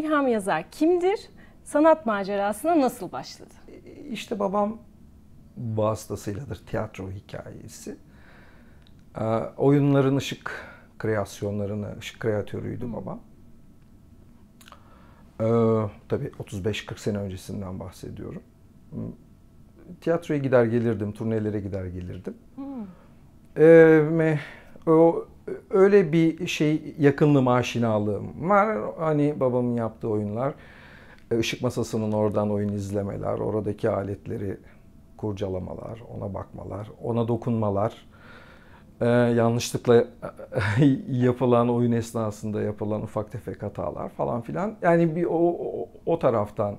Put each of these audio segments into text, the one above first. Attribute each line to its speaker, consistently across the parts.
Speaker 1: İlham Yazar kimdir? Sanat macerasına nasıl başladı? İşte babam
Speaker 2: vasıtasıyladır tiyatro hikayesi. Ee, oyunların ışık kreasyonlarını, ışık kreatörüydü Hı. babam. Ee, tabii 35-40 sene öncesinden bahsediyorum. Hmm, tiyatroya gider gelirdim, turnelere gider gelirdim. Hmm. Ee, o öyle bir şey yakınlığım, aşinalığım var. Hani babamın yaptığı oyunlar, e, ışık masasının oradan oyun izlemeler, oradaki aletleri kurcalamalar, ona bakmalar, ona dokunmalar, ee, yanlışlıkla yapılan oyun esnasında yapılan ufak tefek hatalar falan filan. Yani bir o, o, o taraftan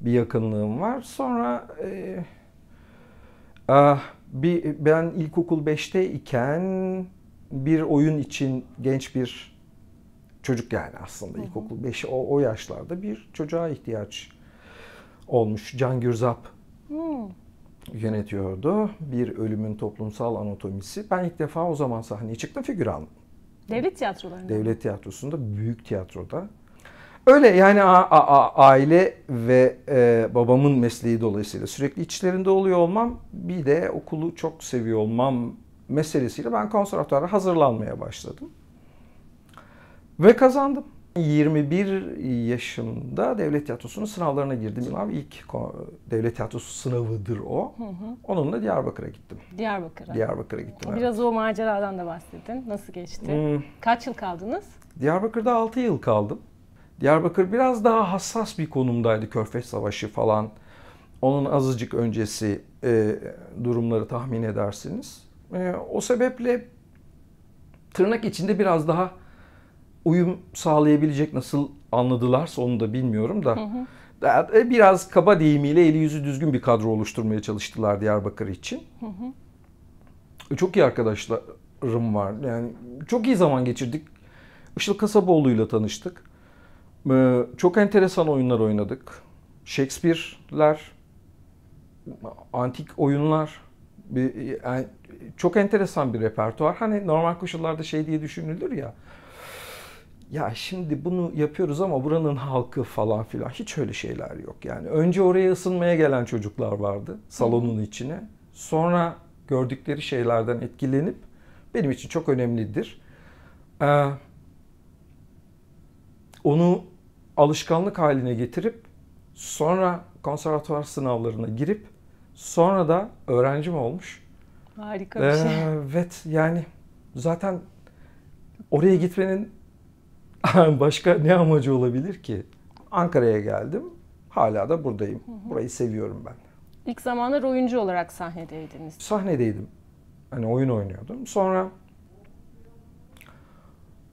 Speaker 2: bir yakınlığım var. Sonra e, ah, bir ben ilkokul 5'te iken bir oyun için genç bir çocuk yani aslında Hı-hı. ilkokul 5 o, o yaşlarda bir çocuğa ihtiyaç olmuş. Can Gürzap Hı. yönetiyordu. Bir ölümün toplumsal anatomisi. Ben ilk defa o zaman sahneye çıktım figüran.
Speaker 1: Devlet tiyatrolarında. Devlet
Speaker 2: tiyatrosunda, büyük tiyatroda. Öyle yani a, a, a, aile ve e, babamın mesleği dolayısıyla sürekli içlerinde oluyor olmam bir de okulu çok seviyor olmam meselesiyle ben konservatuara hazırlanmaya başladım. Ve kazandım. 21 yaşımda devlet tiyatrosunun sınavlarına girdim. Sınav ilk devlet tiyatrosu sınavıdır o. Hı hı. Onunla Diyarbakır'a gittim. Diyarbakır'a. Diyarbakır'a gittim. Biraz
Speaker 1: evet. o maceradan da bahsettin. Nasıl geçti? Hmm. Kaç yıl kaldınız?
Speaker 2: Diyarbakır'da 6 yıl kaldım. Diyarbakır biraz daha hassas bir konumdaydı. Körfez Savaşı falan. Onun azıcık öncesi e, durumları tahmin edersiniz. E, o sebeple tırnak içinde biraz daha uyum sağlayabilecek nasıl anladılarsa onu da bilmiyorum da. Hı hı. E, biraz kaba deyimiyle eli yüzü düzgün bir kadro oluşturmaya çalıştılar Diyarbakır için. Hı hı. E, çok iyi arkadaşlarım var. Yani çok iyi zaman geçirdik. Işıl Kasaboğlu'yla tanıştık. Ee, çok enteresan oyunlar oynadık. Shakespeare'ler, antik oyunlar, bir, yani çok enteresan bir repertuar. Hani normal koşullarda şey diye düşünülür ya. Ya şimdi bunu yapıyoruz ama buranın halkı falan filan hiç öyle şeyler yok yani. Önce oraya ısınmaya gelen çocuklar vardı salonun içine. Sonra gördükleri şeylerden etkilenip benim için çok önemlidir. Ee, onu alışkanlık haline getirip sonra konservatuvar sınavlarına girip Sonra da öğrencim olmuş.
Speaker 1: Harika bir ee, şey.
Speaker 2: Evet yani zaten oraya gitmenin başka ne amacı olabilir ki? Ankara'ya geldim. Hala da buradayım. Burayı seviyorum ben.
Speaker 1: İlk zamanlar oyuncu olarak sahnedeydiniz.
Speaker 2: Sahnedeydim. Hani oyun oynuyordum. Sonra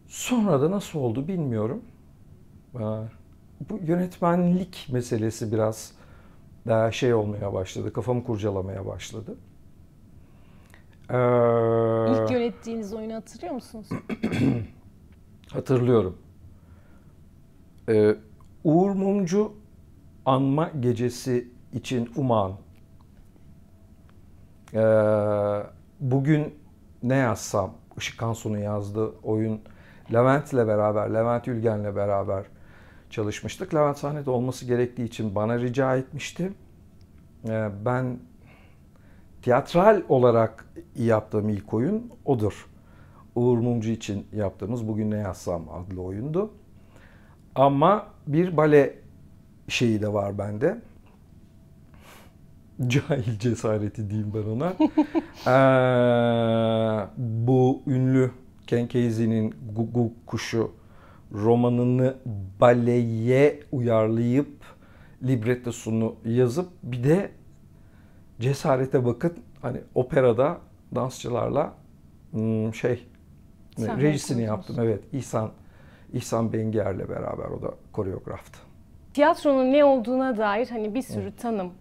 Speaker 2: sonra da nasıl oldu bilmiyorum. Ee, bu yönetmenlik meselesi biraz daha şey olmaya başladı. Kafamı kurcalamaya başladı. Ee, İlk
Speaker 1: yönettiğiniz oyunu hatırlıyor musunuz?
Speaker 2: hatırlıyorum. Ee, Uğur Mumcu anma gecesi için Uman. Ee, bugün ne yazsam, Işık Kansu'nun yazdığı oyun Levent'le beraber, Levent Ülgen'le beraber çalışmıştık. Levent sahnede olması gerektiği için bana rica etmişti. Ee, ben tiyatral olarak yaptığım ilk oyun odur. Uğur Mumcu için yaptığımız Bugün Ne Yazsam adlı oyundu. Ama bir bale şeyi de var bende. Cahil cesareti diyeyim ben ona. ee, bu ünlü Ken Casey'nin Guguk Kuşu romanını baleye uyarlayıp librettosunu yazıp bir de cesarete bakın hani operada dansçılarla hmm, şey Sen rejisini yaptım evet İhsan İhsan Benger'le beraber o da koreograftı.
Speaker 1: Tiyatronun ne olduğuna dair hani bir sürü tanım,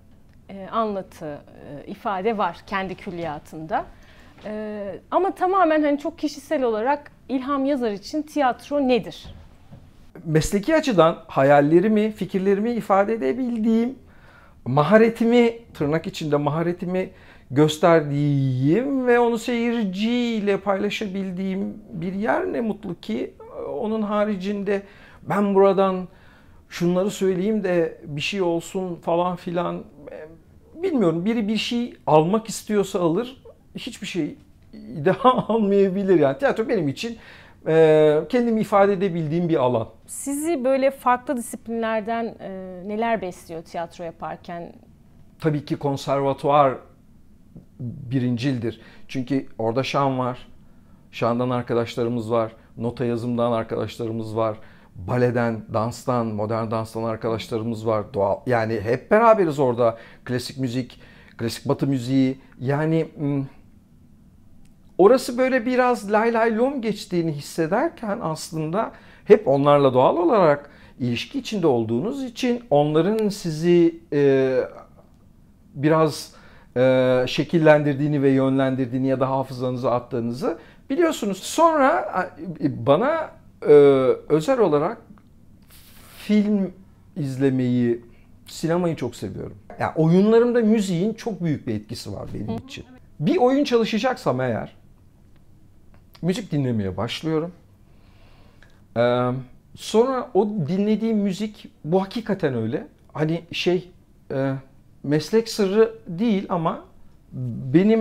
Speaker 1: e, anlatı, e, ifade var kendi külliyatında. E, ama tamamen hani çok kişisel olarak İlham Yazar için tiyatro nedir?
Speaker 2: mesleki açıdan hayallerimi, fikirlerimi ifade edebildiğim, maharetimi, tırnak içinde maharetimi gösterdiğim ve onu seyirciyle paylaşabildiğim bir yer ne mutlu ki onun haricinde ben buradan şunları söyleyeyim de bir şey olsun falan filan bilmiyorum biri bir şey almak istiyorsa alır hiçbir şey daha almayabilir yani tiyatro benim için e, ee, kendimi ifade edebildiğim bir alan.
Speaker 1: Sizi böyle farklı disiplinlerden e, neler besliyor tiyatro yaparken?
Speaker 2: Tabii ki konservatuar birincildir. Çünkü orada şan var, şandan arkadaşlarımız var, nota yazımdan arkadaşlarımız var, baleden, danstan, modern danstan arkadaşlarımız var. Doğal yani hep beraberiz orada. Klasik müzik, klasik batı müziği yani hmm, Orası böyle biraz lay lay lom geçtiğini hissederken aslında hep onlarla doğal olarak ilişki içinde olduğunuz için onların sizi e, biraz e, şekillendirdiğini ve yönlendirdiğini ya da hafızanızı attığınızı biliyorsunuz. Sonra e, bana e, özel olarak film izlemeyi, sinemayı çok seviyorum. Yani oyunlarımda müziğin çok büyük bir etkisi var benim için. Bir oyun çalışacaksam eğer müzik dinlemeye başlıyorum. Ee, sonra o dinlediğim müzik bu hakikaten öyle. Hani şey e, meslek sırrı değil ama benim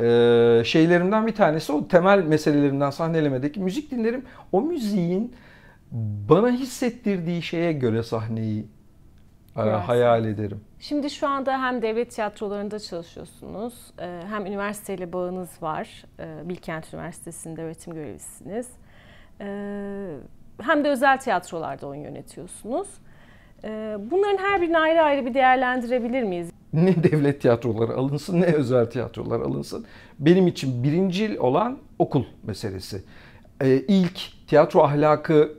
Speaker 2: e, şeylerimden bir tanesi o temel meselelerimden sahnelemedeki müzik dinlerim. O müziğin bana hissettirdiği şeye göre sahneyi Kurarsa. Ee, hayal ederim.
Speaker 1: Şimdi şu anda hem devlet tiyatrolarında çalışıyorsunuz, e, hem üniversiteyle bağınız var. E, Bilkent Üniversitesi'nde öğretim görevlisiniz. E, hem de özel tiyatrolarda oyun yönetiyorsunuz. Bunların her birini ayrı ayrı bir değerlendirebilir miyiz?
Speaker 2: Ne devlet tiyatroları alınsın ne özel tiyatrolar alınsın. Benim için birincil olan okul meselesi. İlk tiyatro ahlakı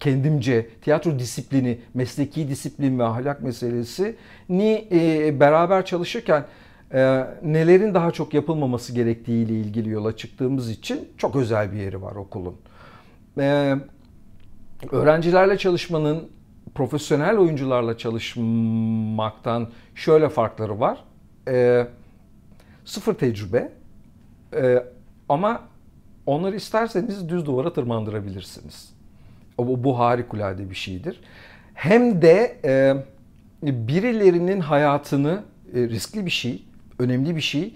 Speaker 2: kendimce tiyatro disiplini, mesleki disiplin ve ahlak meselesi ni e, beraber çalışırken e, nelerin daha çok yapılmaması gerektiği ile ilgili yola çıktığımız için çok özel bir yeri var okulun. E, öğrencilerle çalışmanın profesyonel oyuncularla çalışmaktan şöyle farkları var. E, sıfır tecrübe e, ama onları isterseniz düz duvara tırmandırabilirsiniz. O, bu harikulade bir şeydir. Hem de e, birilerinin hayatını e, riskli bir şey, önemli bir şey,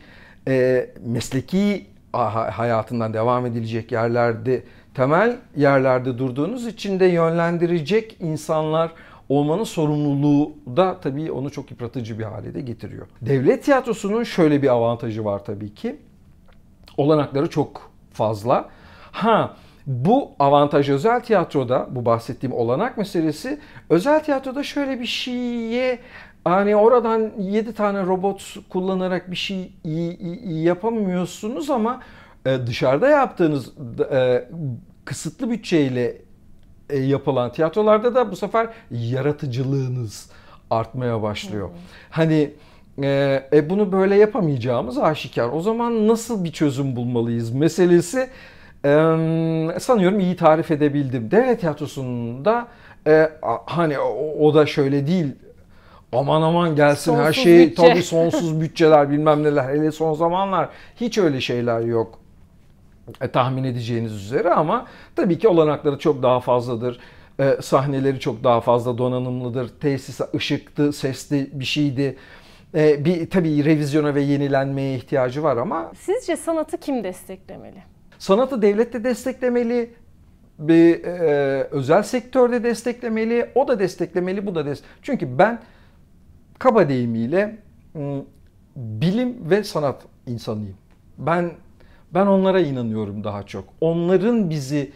Speaker 2: e, mesleki hayatından devam edilecek yerlerde, temel yerlerde durduğunuz için de yönlendirecek insanlar olmanın sorumluluğu da tabii onu çok yıpratıcı bir hale de getiriyor. Devlet tiyatrosunun şöyle bir avantajı var tabii ki. Olanakları çok fazla. Ha bu avantaj özel tiyatroda, bu bahsettiğim olanak meselesi, özel tiyatroda şöyle bir şeye Hani oradan 7 tane robot kullanarak bir şey yapamıyorsunuz ama e, dışarıda yaptığınız e, kısıtlı bütçeyle e, yapılan tiyatrolarda da bu sefer yaratıcılığınız artmaya başlıyor. Hmm. Hani e bunu böyle yapamayacağımız aşikar. O zaman nasıl bir çözüm bulmalıyız meselesi ee, sanıyorum iyi tarif edebildim. Devlet tiyatrosunda e, hani o, o da şöyle değil aman aman gelsin sonsuz her şey bütçe. tabii sonsuz bütçeler bilmem neler hele son zamanlar hiç öyle şeyler yok e, tahmin edeceğiniz üzere ama tabii ki olanakları çok daha fazladır. E, sahneleri çok daha fazla donanımlıdır. Tesis ışıktı, sesli bir şeydi. E, bir tabii revizyona ve yenilenmeye ihtiyacı var ama
Speaker 1: sizce sanatı kim desteklemeli?
Speaker 2: Sanatı devlet de desteklemeli, bir e, özel sektörde desteklemeli, o da desteklemeli, bu da destek. Çünkü ben kaba deyimiyle bilim ve sanat insanıyım. Ben ben onlara inanıyorum daha çok. Onların bizi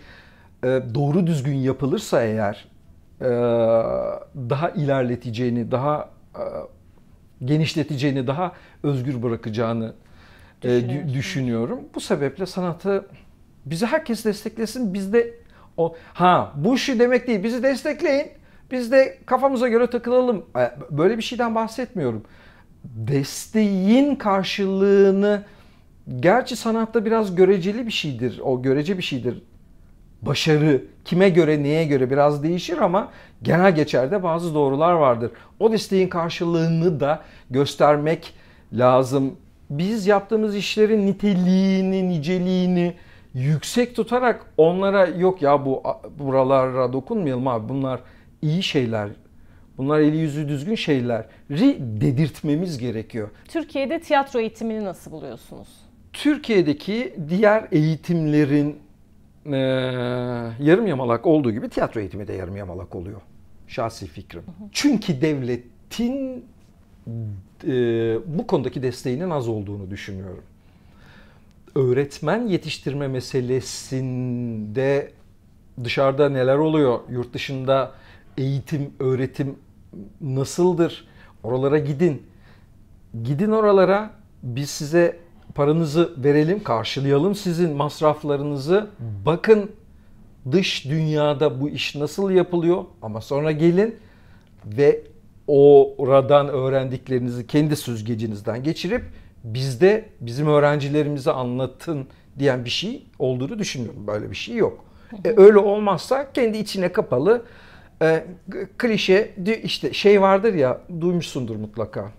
Speaker 2: e, doğru düzgün yapılırsa eğer e, daha ilerleteceğini, daha e, genişleteceğini, daha özgür bırakacağını e, düşünüyorum. Bu sebeple sanatı bizi herkes desteklesin. Biz de o ha bu şu demek değil. Bizi destekleyin. Biz de kafamıza göre takılalım. Ee, böyle bir şeyden bahsetmiyorum. Desteğin karşılığını gerçi sanatta biraz göreceli bir şeydir. O görece bir şeydir. Başarı kime göre neye göre biraz değişir ama genel geçerde bazı doğrular vardır. O desteğin karşılığını da göstermek lazım biz yaptığımız işlerin niteliğini, niceliğini yüksek tutarak onlara yok ya bu buralara dokunmayalım abi bunlar iyi şeyler Bunlar eli yüzü düzgün şeyler dedirtmemiz gerekiyor.
Speaker 1: Türkiye'de tiyatro eğitimini nasıl buluyorsunuz?
Speaker 2: Türkiye'deki diğer eğitimlerin e, yarım yamalak olduğu gibi tiyatro eğitimi de yarım yamalak oluyor. Şahsi fikrim. Hı hı. Çünkü devletin e, bu konudaki desteğinin az olduğunu düşünüyorum. Öğretmen yetiştirme meselesinde dışarıda neler oluyor? Yurt dışında eğitim, öğretim nasıldır? Oralara gidin. Gidin oralara biz size paranızı verelim, karşılayalım sizin masraflarınızı. Bakın dış dünyada bu iş nasıl yapılıyor ama sonra gelin ve oradan öğrendiklerinizi kendi süzgecinizden geçirip bizde bizim öğrencilerimize anlatın diyen bir şey olduğunu düşünmüyorum. Böyle bir şey yok. E, öyle olmazsa kendi içine kapalı e, klişe işte şey vardır ya duymuşsundur mutlaka.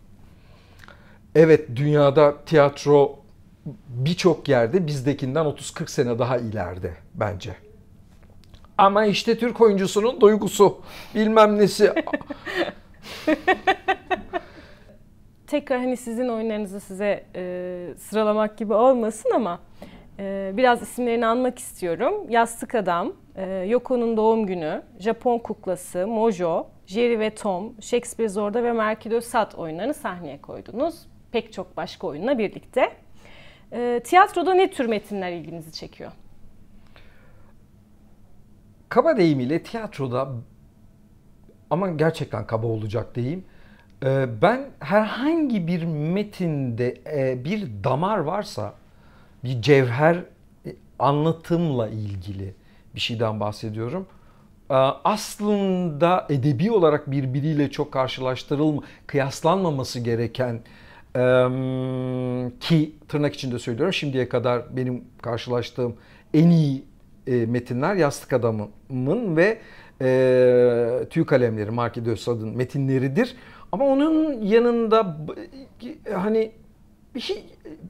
Speaker 2: Evet dünyada tiyatro birçok yerde bizdekinden 30-40 sene daha ileride bence. Ama işte Türk oyuncusunun duygusu bilmem nesi
Speaker 1: Tekrar hani sizin oyunlarınızı size e, sıralamak gibi olmasın ama e, biraz isimlerini anmak istiyorum. Yastık Adam, e, Yoko'nun Doğum Günü, Japon Kuklası, Mojo, Jerry ve Tom, Shakespeare Zorda ve Merküdö Sat oyunlarını sahneye koydunuz. Pek çok başka oyunla birlikte. E, tiyatroda ne tür metinler ilginizi çekiyor?
Speaker 2: Kaba ile tiyatroda ama gerçekten kaba olacak diyeyim. Ee, ben herhangi bir metinde e, bir damar varsa bir cevher e, anlatımla ilgili bir şeyden bahsediyorum. Ee, aslında edebi olarak birbiriyle çok karşılaştırılma, kıyaslanmaması gereken ki tırnak içinde söylüyorum şimdiye kadar benim karşılaştığım en iyi e, metinler Yastık Adam'ın ve e, tüy kalemleri Marki Dösad'ın metinleridir. Ama onun yanında hani bir şey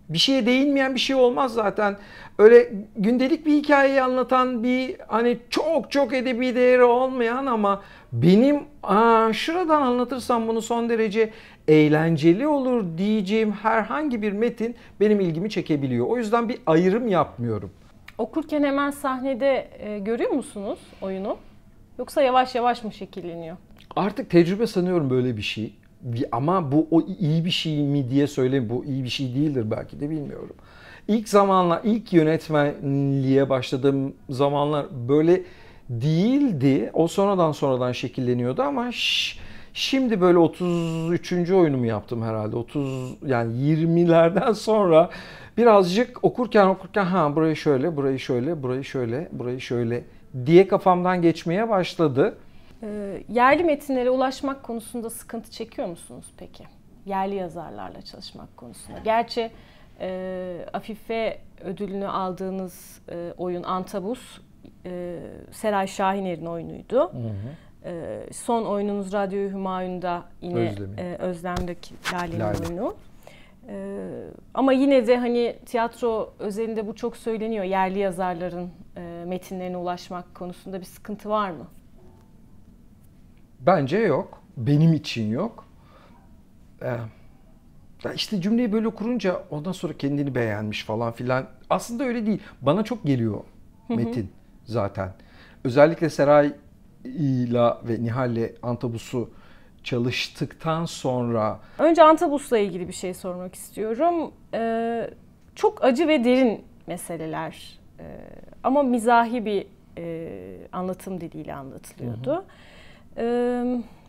Speaker 2: bir şeye değinmeyen bir şey olmaz zaten. Öyle gündelik bir hikayeyi anlatan bir hani çok çok edebi değeri olmayan ama benim aa, şuradan anlatırsam bunu son derece eğlenceli olur diyeceğim herhangi bir metin benim ilgimi çekebiliyor. O yüzden bir ayrım yapmıyorum.
Speaker 1: Okurken hemen sahnede e, görüyor musunuz oyunu? Yoksa yavaş yavaş mı şekilleniyor?
Speaker 2: Artık tecrübe sanıyorum böyle bir şey. Ama bu o iyi bir şey mi diye söyleyeyim. Bu iyi bir şey değildir belki de bilmiyorum. İlk zamanla ilk yönetmenliğe başladığım zamanlar böyle değildi. O sonradan sonradan şekilleniyordu ama şş, Şimdi böyle 33. oyunumu yaptım herhalde. 30 yani 20'lerden sonra birazcık okurken okurken ha burayı şöyle, burayı şöyle, burayı şöyle, burayı şöyle diye kafamdan geçmeye başladı.
Speaker 1: E, yerli metinlere ulaşmak konusunda sıkıntı çekiyor musunuz peki? Yerli yazarlarla çalışmak konusunda. Gerçi e, Afife ödülünü aldığınız e, oyun Antabus e, Seray Şahiner'in oyunuydu. Hı hı. E, son oyununuz Radyo Hümayun'da yine Özlemi. e, Özlem'deki Lale'nin Lale. oyunu. Ee, ama yine de hani tiyatro özelinde bu çok söyleniyor. Yerli yazarların e, metinlerine ulaşmak konusunda bir sıkıntı var mı?
Speaker 2: Bence yok. Benim için yok. Ee, işte cümleyi böyle kurunca ondan sonra kendini beğenmiş falan filan. Aslında öyle değil. Bana çok geliyor metin zaten. Özellikle Seray ile ve Nihal'le Antabus'u çalıştıktan sonra...
Speaker 1: Önce Antabus'la ilgili bir şey sormak istiyorum. Ee, çok acı ve derin meseleler ee, ama mizahi bir e, anlatım diliyle anlatılıyordu. Ee,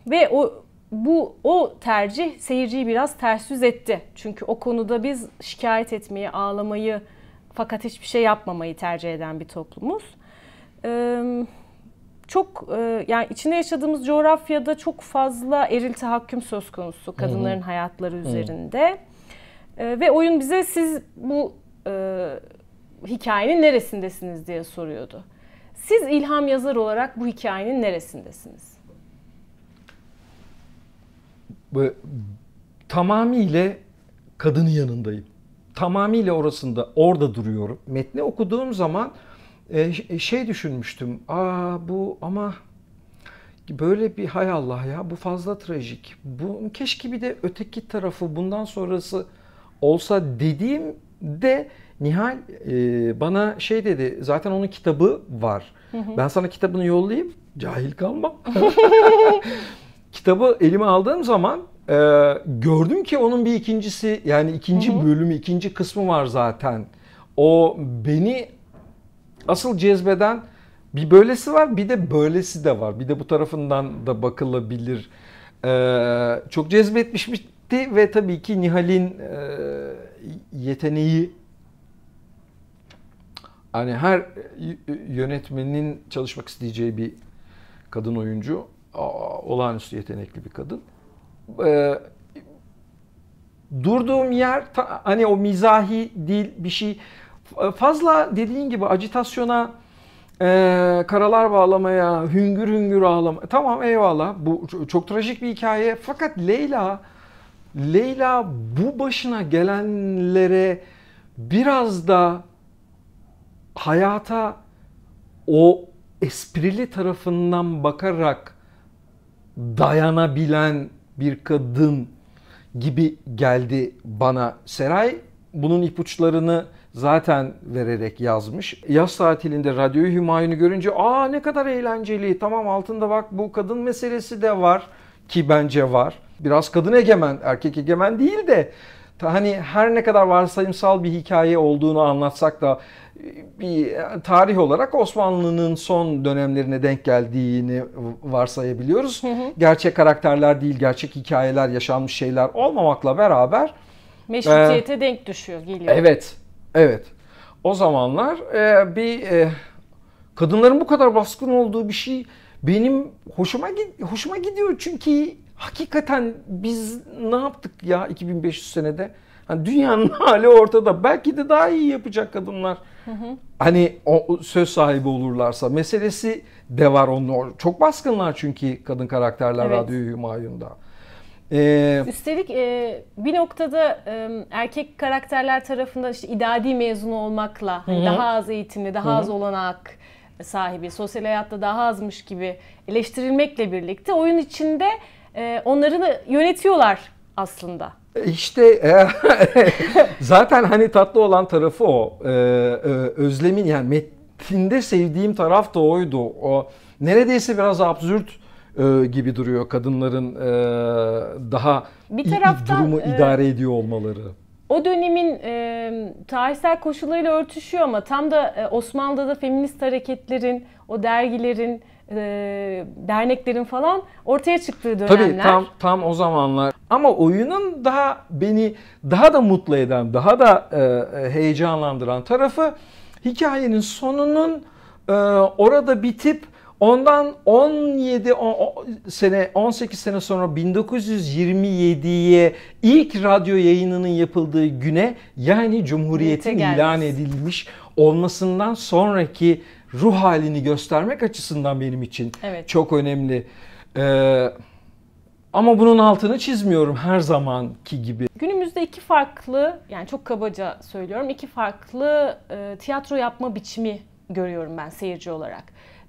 Speaker 1: ve o bu o tercih seyirciyi biraz ters yüz etti. Çünkü o konuda biz şikayet etmeyi, ağlamayı fakat hiçbir şey yapmamayı tercih eden bir toplumuz. Ee, çok e, yani içinde yaşadığımız coğrafyada çok fazla eril tahakküm söz konusu kadınların hı hayatları üzerinde. E, ve oyun bize siz bu e, hikayenin neresindesiniz diye soruyordu. Siz ilham yazar olarak bu hikayenin neresindesiniz?
Speaker 2: Bu, tamamıyla kadının yanındayım. Tamamıyla orasında orada duruyorum. Metni okuduğum zaman e, e, şey düşünmüştüm. Aa bu ama böyle bir hay Allah ya bu fazla trajik. Bu keşke bir de öteki tarafı bundan sonrası olsa dediğim de Nihal e, bana şey dedi zaten onun kitabı var. Hı hı. Ben sana kitabını yollayayım. Cahil kalma. kitabı elime aldığım zaman e, gördüm ki onun bir ikincisi yani ikinci hı hı. bölümü ikinci kısmı var zaten. O beni asıl cezbeden bir böylesi var bir de böylesi de var. Bir de bu tarafından da bakılabilir. Ee, çok cezbetmişti ve tabii ki Nihal'in e, yeteneği hani her yönetmenin çalışmak isteyeceği bir kadın oyuncu. olağanüstü yetenekli bir kadın. Ee, durduğum yer ta, hani o mizahi dil bir şey Fazla dediğin gibi acitasyona, e, karalar bağlamaya, hüngür hüngür ağlama. Tamam eyvallah bu çok trajik bir hikaye. Fakat Leyla, Leyla bu başına gelenlere biraz da hayata o esprili tarafından bakarak dayanabilen bir kadın gibi geldi bana. Seray bunun ipuçlarını zaten vererek yazmış. Yaz tatilinde radyoyu Hümayun'u görünce aa ne kadar eğlenceli tamam altında bak bu kadın meselesi de var ki bence var. Biraz kadın egemen, erkek egemen değil de hani her ne kadar varsayımsal bir hikaye olduğunu anlatsak da bir tarih olarak Osmanlı'nın son dönemlerine denk geldiğini varsayabiliyoruz. Hı hı. Gerçek karakterler değil, gerçek hikayeler, yaşanmış şeyler olmamakla beraber meşrutiyete
Speaker 1: e, denk düşüyor, geliyor. Evet.
Speaker 2: Evet. O zamanlar e, bir e, kadınların bu kadar baskın olduğu bir şey benim hoşuma hoşuma gidiyor çünkü hakikaten biz ne yaptık ya 2500 senede? Hani dünyanın hali ortada. Belki de daha iyi yapacak kadınlar. Hı hı. Hani o söz sahibi olurlarsa meselesi de var onun. Çok baskınlar çünkü kadın karakterler evet. radyo mayunda. Ee,
Speaker 1: Üstelik e, bir noktada e, erkek karakterler tarafından işte idadi mezunu olmakla hani hı. daha az eğitimli, daha hı. az olanak sahibi, sosyal hayatta daha azmış gibi eleştirilmekle birlikte oyun içinde e, onları yönetiyorlar aslında. E,
Speaker 2: işte e, zaten hani tatlı olan tarafı o. E, e, Özlem'in yani metinde sevdiğim taraf da oydu. O neredeyse biraz absürt e, gibi duruyor kadınların e, daha
Speaker 1: bir taraftan, durumu e, idare
Speaker 2: ediyor olmaları.
Speaker 1: O dönemin e, tarihsel koşullarıyla örtüşüyor ama tam da e, Osmanlı'da da feminist hareketlerin, o dergilerin, e, derneklerin falan ortaya çıktığı dönemler. Tabii tam
Speaker 2: tam o zamanlar. Ama oyunun daha beni daha da mutlu eden, daha da e, heyecanlandıran tarafı hikayenin sonunun e, orada bitip Ondan 17 sene 18 sene sonra 1927'ye ilk radyo yayınının yapıldığı güne yani cumhuriyetin ilan edilmiş olmasından sonraki ruh halini göstermek açısından benim için evet. çok önemli. Ee, ama bunun altını çizmiyorum her zamanki gibi.
Speaker 1: Günümüzde iki farklı, yani çok kabaca söylüyorum, iki farklı e, tiyatro yapma biçimi görüyorum ben seyirci olarak.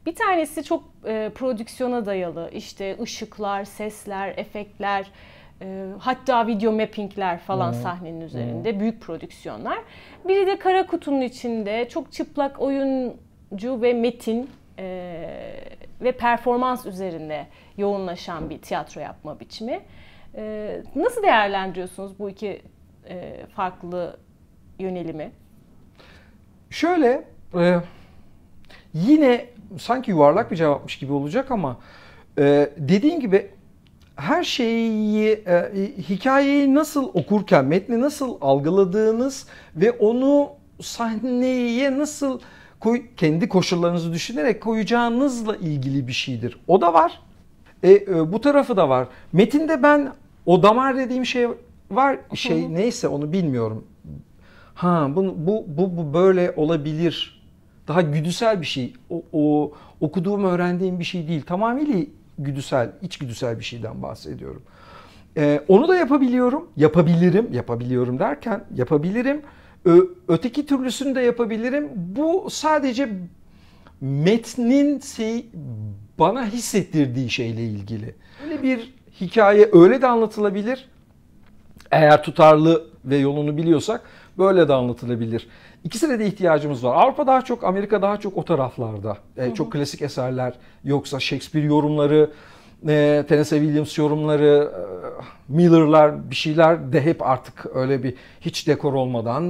Speaker 1: Bir tanesi çok e, prodüksiyona dayalı. İşte ışıklar, sesler, efektler, e, hatta video mappingler falan hmm. sahnenin üzerinde hmm. büyük prodüksiyonlar. Biri de kara kutunun içinde çok çıplak oyuncu ve metin e, ve performans üzerine yoğunlaşan bir tiyatro yapma biçimi. E, nasıl değerlendiriyorsunuz bu iki e, farklı yönelimi?
Speaker 2: Şöyle e, yine sanki yuvarlak bir cevapmış gibi olacak ama e, dediğin gibi her şeyi, e, e, hikayeyi nasıl okurken, metni nasıl algıladığınız ve onu sahneye nasıl koy, kendi koşullarınızı düşünerek koyacağınızla ilgili bir şeydir. O da var. E, e, bu tarafı da var. Metinde ben o damar dediğim şey var şey neyse onu bilmiyorum. Ha bunu bu bu, bu böyle olabilir daha güdüsel bir şey. O, o okuduğum, öğrendiğim bir şey değil. Tamamıyla güdüsel, içgüdüsel bir şeyden bahsediyorum. Ee, onu da yapabiliyorum. Yapabilirim. Yapabiliyorum derken yapabilirim. Ö, öteki türlüsünü de yapabilirim. Bu sadece metnin şey, bana hissettirdiği şeyle ilgili. Öyle bir hikaye öyle de anlatılabilir. Eğer tutarlı ve yolunu biliyorsak böyle de anlatılabilir. İkisine de ihtiyacımız var. Avrupa daha çok, Amerika daha çok o taraflarda. E, hı hı. Çok klasik eserler yoksa Shakespeare yorumları, e, Tennessee Williams yorumları, e, Miller'lar bir şeyler de hep artık öyle bir hiç dekor olmadan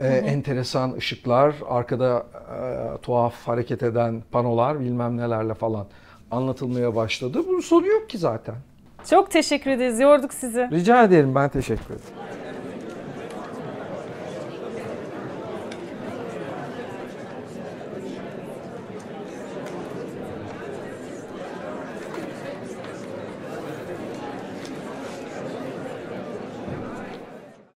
Speaker 2: e, hı hı. enteresan ışıklar, arkada e, tuhaf hareket eden panolar bilmem nelerle falan anlatılmaya başladı. Bunun sonu yok ki zaten.
Speaker 1: Çok teşekkür ederiz. Yorduk sizi.
Speaker 2: Rica ederim. Ben teşekkür ederim.